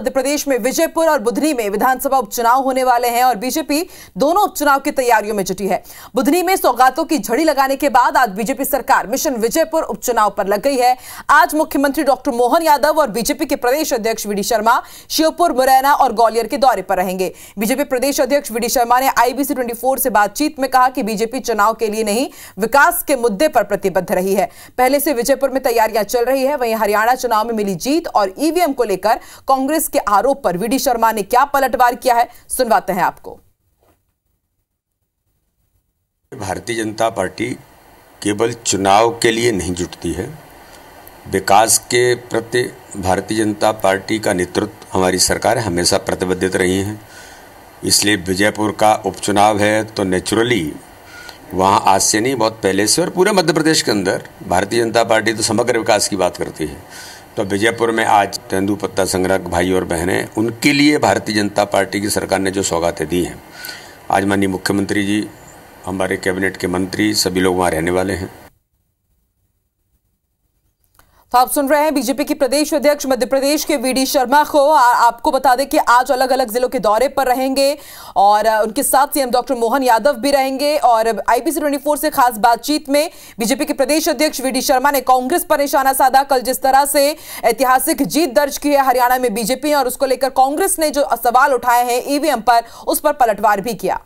मध्य प्रदेश में विजयपुर और बुधनी में विधानसभा उपचुनाव होने वाले हैं और बीजेपी दोनों उपचुनाव की तैयारियों में जुटी है बुधनी में सौगातों की झड़ी लगाने के बाद आज बीजेपी सरकार मिशन विजयपुर उपचुनाव पर लग गई है आज मुख्यमंत्री डॉक्टर मोहन यादव और बीजेपी के प्रदेश अध्यक्ष वी शर्मा श्योपुर मुरैना और ग्वालियर के दौरे पर रहेंगे बीजेपी प्रदेश अध्यक्ष वी शर्मा ने आईबीसी ट्वेंटी से बातचीत में कहा कि बीजेपी चुनाव के लिए नहीं विकास के मुद्दे पर प्रतिबद्ध रही है पहले से विजयपुर में तैयारियां चल रही है वहीं हरियाणा चुनाव में मिली जीत और ईवीएम को लेकर कांग्रेस कांग्रेस के आरोप पर वीडी शर्मा ने क्या पलटवार किया है सुनवाते हैं आपको भारतीय जनता पार्टी केवल चुनाव के लिए नहीं जुटती है विकास के प्रति भारतीय जनता पार्टी का नेतृत्व हमारी सरकार हमेशा प्रतिबद्धित रही है इसलिए विजयपुर का उपचुनाव है तो नेचुरली वहाँ आज से नहीं बहुत पहले से और पूरे मध्य प्रदेश के अंदर भारतीय जनता पार्टी तो समग्र विकास की बात करती है तो विजयपुर में आज तेंदुपत्ता पत्ता भाई और बहनें उनके लिए भारतीय जनता पार्टी की सरकार ने जो सौगातें दी हैं आज माननीय मुख्यमंत्री जी हमारे कैबिनेट के मंत्री सभी लोग वहाँ रहने वाले हैं तो आप सुन रहे हैं बीजेपी के प्रदेश अध्यक्ष मध्य प्रदेश के वीडी शर्मा को आ, आपको बता दें कि आज अलग अलग जिलों के दौरे पर रहेंगे और उनके साथ सीएम डॉक्टर मोहन यादव भी रहेंगे और आईपीसी फोर से खास बातचीत में बीजेपी के प्रदेश अध्यक्ष वीडी शर्मा ने कांग्रेस पर निशाना साधा कल जिस तरह से ऐतिहासिक जीत दर्ज की है हरियाणा में बीजेपी और उसको लेकर कांग्रेस ने जो सवाल उठाए हैं ईवीएम पर उस पर पलटवार भी किया